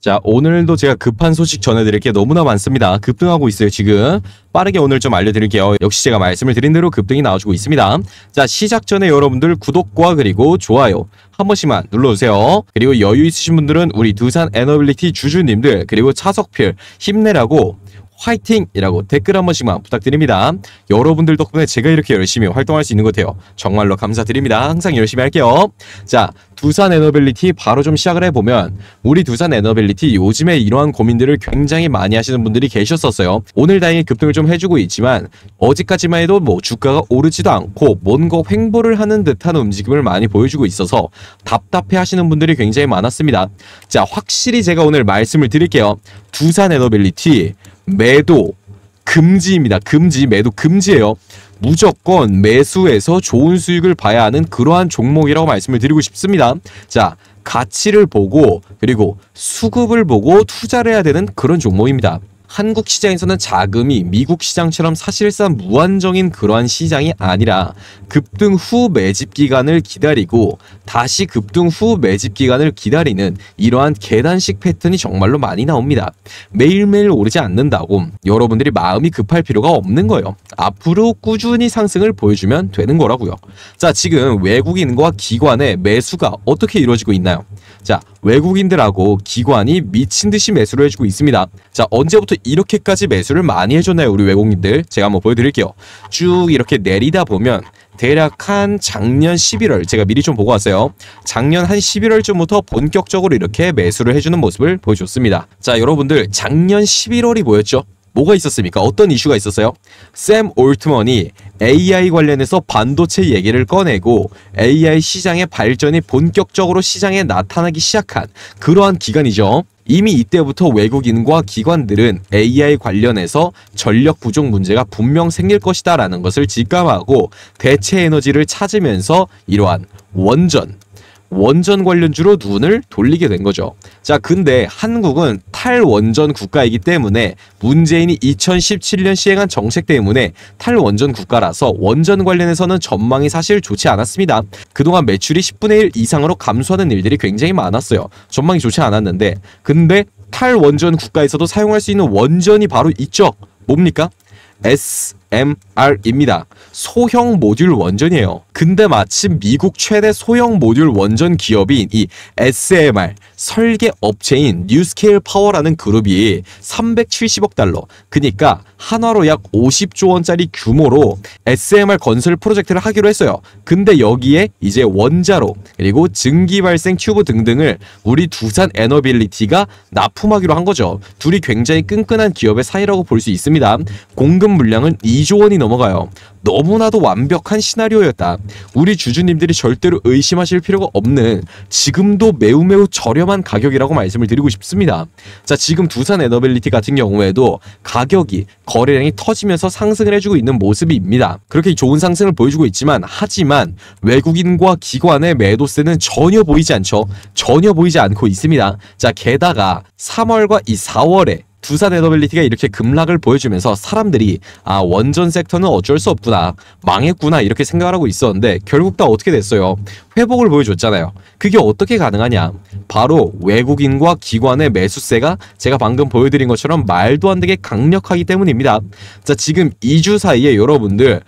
자 오늘도 제가 급한 소식 전해드릴 게 너무나 많습니다. 급등하고 있어요 지금. 빠르게 오늘 좀 알려드릴게요. 역시 제가 말씀을 드린 대로 급등이 나와주고 있습니다. 자 시작 전에 여러분들 구독과 그리고 좋아요 한 번씩만 눌러주세요. 그리고 여유 있으신 분들은 우리 두산 에너빌리티 주주님들 그리고 차석필 힘내라고 화이팅이라고 댓글 한 번씩만 부탁드립니다. 여러분들 덕분에 제가 이렇게 열심히 활동할 수 있는 것 같아요. 정말로 감사드립니다. 항상 열심히 할게요. 자, 두산 에너빌리티 바로 좀 시작을 해보면 우리 두산 에너빌리티 요즘에 이러한 고민들을 굉장히 많이 하시는 분들이 계셨었어요. 오늘 다행히 급등을 좀 해주고 있지만 어제까지만 해도 뭐 주가가 오르지도 않고 뭔가 횡보를 하는 듯한 움직임을 많이 보여주고 있어서 답답해 하시는 분들이 굉장히 많았습니다. 자 확실히 제가 오늘 말씀을 드릴게요. 두산 에너빌리티 매도 금지입니다. 금지 매도 금지예요. 무조건 매수해서 좋은 수익을 봐야 하는 그러한 종목이라고 말씀을 드리고 싶습니다. 자, 가치를 보고 그리고 수급을 보고 투자를 해야 되는 그런 종목입니다. 한국 시장에서는 자금이 미국 시장처럼 사실상 무한정인 그러한 시장이 아니라 급등 후 매집 기간을 기다리고 다시 급등 후 매집 기간을 기다리는 이러한 계단식 패턴이 정말로 많이 나옵니다. 매일매일 오르지 않는다고 여러분들이 마음이 급할 필요가 없는 거예요. 앞으로 꾸준히 상승을 보여주면 되는 거라고요. 자, 지금 외국인과 기관의 매수가 어떻게 이루어지고 있나요? 자, 외국인들하고 기관이 미친 듯이 매수를 해주고 있습니다. 자, 언제부터 이렇게까지 매수를 많이 해줬나요? 우리 외국인들. 제가 한번 보여드릴게요. 쭉 이렇게 내리다 보면 대략 한 작년 11월 제가 미리 좀 보고 왔어요. 작년 한 11월쯤부터 본격적으로 이렇게 매수를 해주는 모습을 보여줬습니다. 자 여러분들 작년 11월이 뭐였죠? 뭐가 있었습니까? 어떤 이슈가 있었어요? 샘 올트먼이 AI 관련해서 반도체 얘기를 꺼내고 AI 시장의 발전이 본격적으로 시장에 나타나기 시작한 그러한 기간이죠. 이미 이때부터 외국인과 기관들은 AI 관련해서 전력 부족 문제가 분명 생길 것이다 라는 것을 직감하고 대체 에너지를 찾으면서 이러한 원전, 원전 관련주로 눈을 돌리게 된 거죠. 자, 근데 한국은 탈원전 국가이기 때문에 문재인이 2017년 시행한 정책 때문에 탈원전 국가라서 원전 관련해서는 전망이 사실 좋지 않았습니다. 그동안 매출이 10분의 1 이상으로 감소하는 일들이 굉장히 많았어요. 전망이 좋지 않았는데 근데 탈원전 국가에서도 사용할 수 있는 원전이 바로 있죠. 뭡니까? SMR입니다. 소형 모듈 원전이에요. 근데 마침 미국 최대 소형 모듈 원전 기업인 이 SMR, 설계 업체인 뉴스케일 파워라는 그룹이 370억 달러, 그니까 한화로 약 50조 원짜리 규모로 SMR 건설 프로젝트를 하기로 했어요. 근데 여기에 이제 원자로, 그리고 증기발생 튜브 등등을 우리 두산 에너빌리티가 납품하기로 한 거죠. 둘이 굉장히 끈끈한 기업의 사이라고 볼 수 있습니다. 공급 물량은 2조 원이 넘어가요. 너무나도 완벽한 시나리오였다. 우리 주주님들이 절대로 의심하실 필요가 없는 지금도 매우 매우 저렴 한 저렴한 가격이라고 말씀을 드리고 싶습니다. 자, 지금 두산 에너빌리티 같은 경우에도 가격이 거래량이 터지면서 상승을 해주고 있는 모습입니다. 그렇게 좋은 상승을 보여주고 있지만 하지만 외국인과 기관의 매도세는 전혀 보이지 않죠. 전혀 보이지 않고 있습니다. 자, 게다가 3월과 이 4월에 두산 에너빌리티가 이렇게 급락을 보여주면서 사람들이 아 원전 섹터는 어쩔 수 없구나 망했구나 이렇게 생각을 하고 있었는데 결국 다 어떻게 됐어요? 회복을 보여줬잖아요. 그게 어떻게 가능하냐? 바로 외국인과 기관의 매수세가 제가 방금 보여드린 것처럼 말도 안 되게 강력하기 때문입니다. 자 지금 2주 사이에 여러분들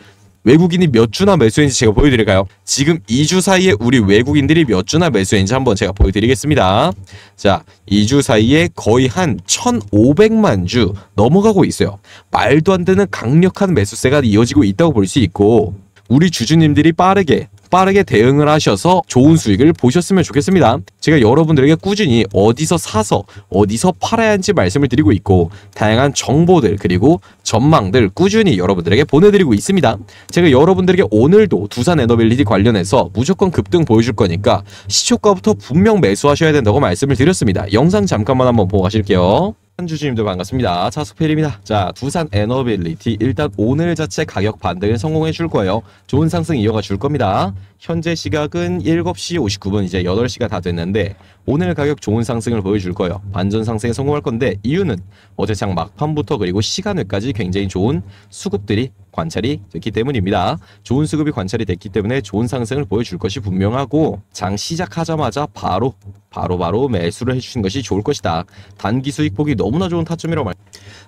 외국인이 몇 주나 매수했는지 제가 보여드릴까요? 지금 2주 사이에 우리 외국인들이 몇 주나 매수했는지 한번 제가 보여드리겠습니다. 자, 2주 사이에 거의 한 1,500만 주 넘어가고 있어요. 말도 안 되는 강력한 매수세가 이어지고 있다고 볼 수 있고 우리 주주님들이 빠르게 빠르게 대응을 하셔서 좋은 수익을 보셨으면 좋겠습니다. 제가 여러분들에게 꾸준히 어디서 사서 어디서 팔아야 하는지 말씀을 드리고 있고 다양한 정보들 그리고 전망들 꾸준히 여러분들에게 보내드리고 있습니다. 제가 여러분들에게 오늘도 두산 에너빌리티 관련해서 무조건 급등 보여줄 거니까 시초가부터 분명 매수하셔야 된다고 말씀을 드렸습니다. 영상 잠깐만 한번 보고 가실게요. 한주주님도 반갑습니다. 차스펠입니다. 자, 두산 에너빌리티 일단 오늘 자체 가격 반등에 성공해 줄 거예요. 좋은 상승 이어가 줄 겁니다. 현재 시각은 7시 59분 이제 8시가 다 됐는데 오늘 가격 좋은 상승을 보여줄 거예요. 반전 상승에 성공할 건데 이유는 어제장 막판부터 그리고 시간외까지 굉장히 좋은 수급들이 관찰이 됐기 때문입니다. 좋은 수급이 관찰이 됐기 때문에 좋은 상승을 보여줄 것이 분명하고 장 시작하자마자 바로 바로바로 매수를 해주신 것이 좋을 것이다. 단기 수익폭이 너무나 좋은 타점이라고 말.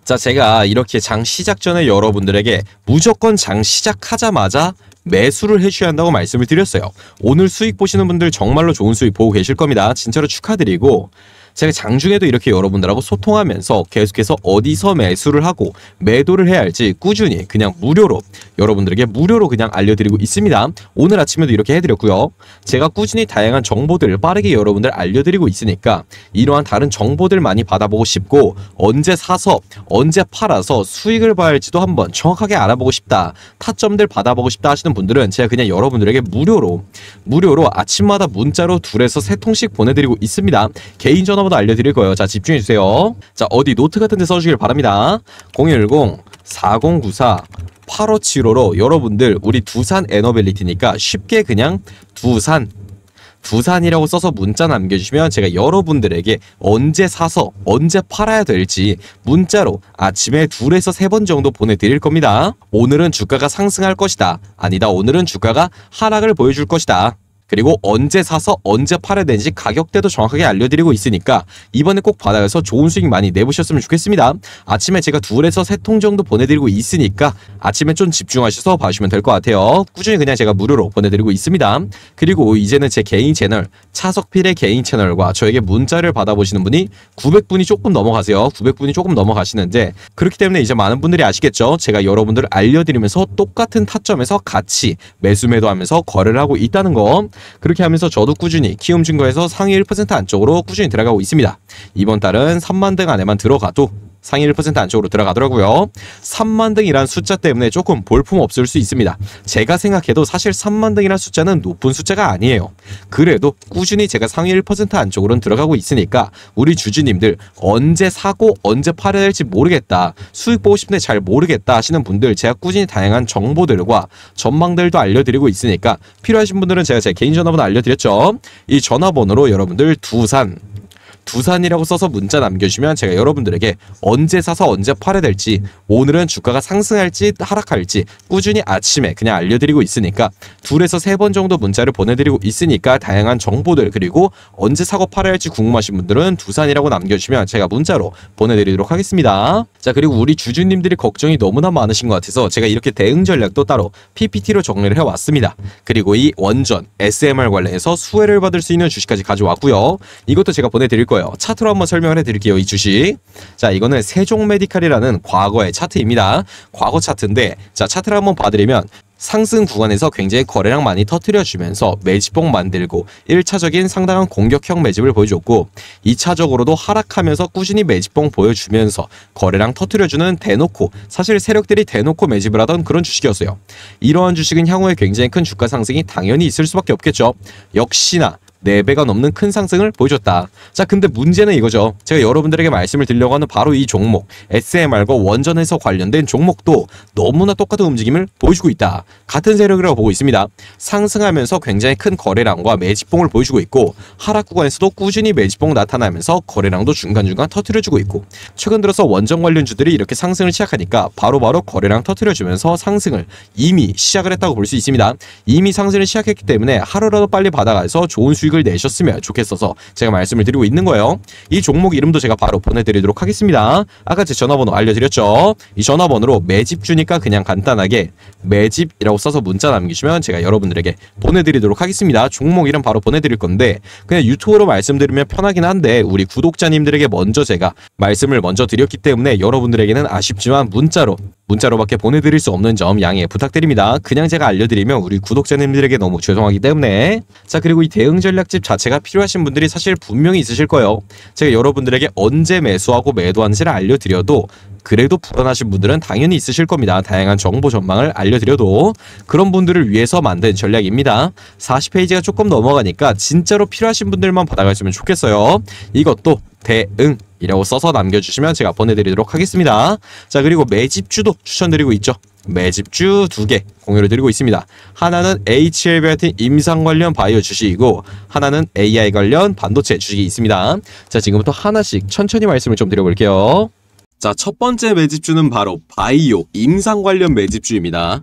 자 제가 이렇게 장 시작 전에 여러분들에게 무조건 장 시작하자마자 매수를 해주셔야 한다고 말씀을 드렸어요. 오늘 수익 보시는 분들 정말로 좋은 수익 보고 계실 겁니다. 진짜로 축하드리고 제가 장중에도 이렇게 여러분들하고 소통하면서 계속해서 어디서 매수를 하고 매도를 해야 할지 꾸준히 그냥 무료로 여러분들에게 무료로 그냥 알려드리고 있습니다. 오늘 아침에도 이렇게 해드렸고요. 제가 꾸준히 다양한 정보들을 빠르게 여러분들 알려드리고 있으니까 이러한 다른 정보들 많이 받아보고 싶고 언제 사서 언제 팔아서 수익을 봐야 할지도 한번 정확하게 알아보고 싶다. 타점들 받아보고 싶다 하시는 분들은 제가 그냥 여러분들에게 무료로 무료로 아침마다 문자로 둘에서 세 통씩 보내드리고 있습니다. 개인 전화 하나하나 알려드릴 거예요. 자, 집중해주세요. 자, 어디 노트 같은 데 써주길 바랍니다. 010-4094 8575로 여러분들 우리 두산 에너벨리티니까 쉽게 그냥 두산 두산이라고 써서 문자 남겨주시면 제가 여러분들에게 언제 사서 언제 팔아야 될지 문자로 아침에 둘에서 세 번 정도 보내드릴 겁니다. 오늘은 주가가 상승할 것이다. 아니다. 오늘은 주가가 하락을 보여줄 것이다. 그리고 언제 사서 언제 팔아야 되는지 가격대도 정확하게 알려드리고 있으니까 이번에 꼭받아서 좋은 수익 많이 내보셨으면 좋겠습니다. 아침에 제가 둘에서 세 통 정도 보내드리고 있으니까 아침에 좀 집중하셔서 봐주시면 될 것 같아요. 꾸준히 그냥 제가 무료로 보내드리고 있습니다. 그리고 이제는 제 개인 채널 차석필의 개인 채널과 저에게 문자를 받아보시는 분이 900분이 조금 넘어가세요. 900분이 조금 넘어가시는데 그렇기 때문에 이제 많은 분들이 아시겠죠? 제가 여러분들을 알려드리면서 똑같은 타점에서 같이 매수 매도하면서 거래를 하고 있다는 거. 그렇게 하면서 저도 꾸준히 키움 증거에서 상위 1% 안쪽으로 꾸준히 들어가고 있습니다. 이번 달은 3만 등 안에만 들어가도 상위 1% 안쪽으로 들어가더라고요. 3만 등이란 숫자 때문에 조금 볼품 없을 수 있습니다. 제가 생각해도 사실 3만 등이란 숫자는 높은 숫자가 아니에요. 그래도 꾸준히 제가 상위 1% 안쪽으로는 들어가고 있으니까 우리 주주님들 언제 사고 언제 팔아야 할지 모르겠다. 수익 보고 싶은데 잘 모르겠다 하시는 분들 제가 꾸준히 다양한 정보들과 전망들도 알려드리고 있으니까 필요하신 분들은 제가 제 개인 전화번호 알려드렸죠. 이 전화번호로 여러분들 두산 두산이라고 써서 문자 남겨주시면 제가 여러분들에게 언제 사서 언제 팔아야 될지 오늘은 주가가 상승할지 하락할지 꾸준히 아침에 그냥 알려드리고 있으니까 둘에서 세 번 정도 문자를 보내드리고 있으니까 다양한 정보들 그리고 언제 사고 팔아야 할지 궁금하신 분들은 두산이라고 남겨주시면 제가 문자로 보내드리도록 하겠습니다. 자 그리고 우리 주주님들이 걱정이 너무나 많으신 것 같아서 제가 이렇게 대응 전략도 따로 PPT로 정리를 해왔습니다. 그리고 이 원전 SMR 관련해서 수혜를 받을 수 있는 주식까지 가져왔고요. 이것도 제가 보내드릴 거예요. 차트로 한번 설명을 해드릴게요. 이 주식. 자, 이거는 세종메디칼이라는 과거의 차트입니다. 과거 차트인데 자, 차트를 한번 봐드리면 상승 구간에서 굉장히 거래량 많이 터트려주면서 매집봉 만들고 1차적인 상당한 공격형 매집을 보여줬고 2차적으로도 하락하면서 꾸준히 매집봉 보여주면서 거래량 터트려주는 대놓고 사실 세력들이 대놓고 매집을 하던 그런 주식이었어요. 이러한 주식은 향후에 굉장히 큰 주가 상승이 당연히 있을 수밖에 없겠죠. 역시나 4배가 넘는 큰 상승을 보여줬다. 자 근데 문제는 이거죠. 제가 여러분들에게 말씀을 드리려고 하는 바로 이 종목 SMR과 원전에서 관련된 종목도 너무나 똑같은 움직임을 보여주고 있다. 같은 세력이라고 보고 있습니다. 상승하면서 굉장히 큰 거래량과 매집봉을 보여주고 있고 하락 구간에서도 꾸준히 매집봉 나타나면서 거래량도 중간중간 터트려주고 있고 최근 들어서 원전 관련주들이 이렇게 상승을 시작하니까 바로바로 거래량 터트려주면서 상승을 이미 시작을 했다고 볼 수 있습니다. 이미 상승을 시작했기 때문에 하루라도 빨리 받아가서 좋은 수익 수익을 내셨으면 좋겠어서 제가 말씀을 드리고 있는 거예요. 이 종목 이름도 제가 바로 보내드리도록 하겠습니다. 아까 제 전화번호 알려드렸죠. 이 전화번호로 매집 주니까 그냥 간단하게 매집이라고 써서 문자 남기시면 제가 여러분들에게 보내드리도록 하겠습니다. 종목 이름 바로 보내드릴 건데 그냥 유튜브로 말씀드리면 편하긴 한데 우리 구독자님들에게 먼저 제가 말씀을 먼저 드렸기 때문에 여러분들에게는 아쉽지만 문자로 문자로밖에 보내드릴 수 없는 점 양해 부탁드립니다. 그냥 제가 알려드리면 우리 구독자님들에게 너무 죄송하기 때문에 자 그리고 이 대응 전략집 자체가 필요하신 분들이 사실 분명히 있으실 거예요. 제가 여러분들에게 언제 매수하고 매도하는지를 알려드려도 그래도 불안하신 분들은 당연히 있으실 겁니다. 다양한 정보 전망을 알려드려도 그런 분들을 위해서 만든 전략입니다. 40페이지가 조금 넘어가니까 진짜로 필요하신 분들만 받아가시면 좋겠어요. 이것도 대응 이라고 써서 남겨주시면 제가 보내드리도록 하겠습니다. 자 그리고 매집주도 추천드리고 있죠. 매집주 두 개 공유를 드리고 있습니다. 하나는 HL 바이오틴 임상 관련 바이오 주식이고 하나는 AI 관련 반도체 주식이 있습니다. 자 지금부터 하나씩 천천히 말씀을 좀 드려볼게요. 자, 첫 번째 매집주는 바로 바이오 임상 관련 매집주입니다.